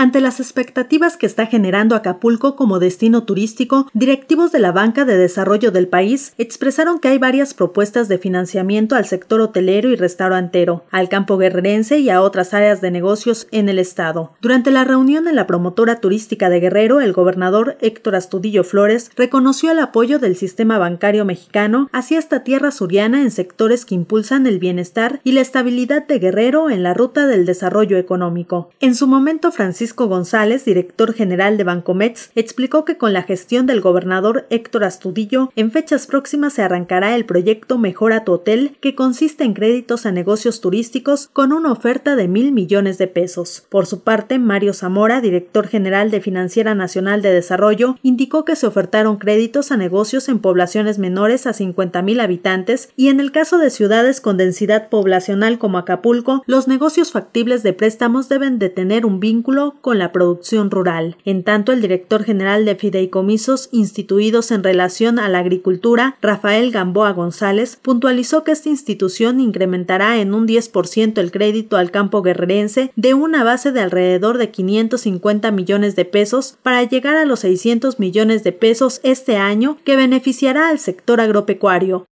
Ante las expectativas que está generando Acapulco como destino turístico, directivos de la banca de desarrollo del país expresaron que hay varias propuestas de financiamiento al sector hotelero y restaurantero, al campo guerrerense y a otras áreas de negocios en el estado. Durante la reunión en la promotora turística de Guerrero, el gobernador Héctor Astudillo Flores reconoció el apoyo del sistema bancario mexicano hacia esta tierra suriana en sectores que impulsan el bienestar y la estabilidad de Guerrero en la ruta del desarrollo económico. En su momento, Francisco González, director general de Bancomex, explicó que con la gestión del gobernador Héctor Astudillo, en fechas próximas se arrancará el proyecto Mejora tu Hotel, que consiste en créditos a negocios turísticos con una oferta de mil millones de pesos. Por su parte, Mario Zamora, director general de Financiera Nacional de Desarrollo, indicó que se ofertaron créditos a negocios en poblaciones menores a 50 mil habitantes y en el caso de ciudades con densidad poblacional como Acapulco, los negocios factibles de préstamos deben de tener un vínculo con la producción rural. En tanto, el director general de fideicomisos instituidos en relación a la agricultura, Rafael Gamboa González, puntualizó que esta institución incrementará en un 10% el crédito al campo guerrerense de una base de alrededor de 550 millones de pesos para llegar a los 600 millones de pesos este año que beneficiará al sector agropecuario.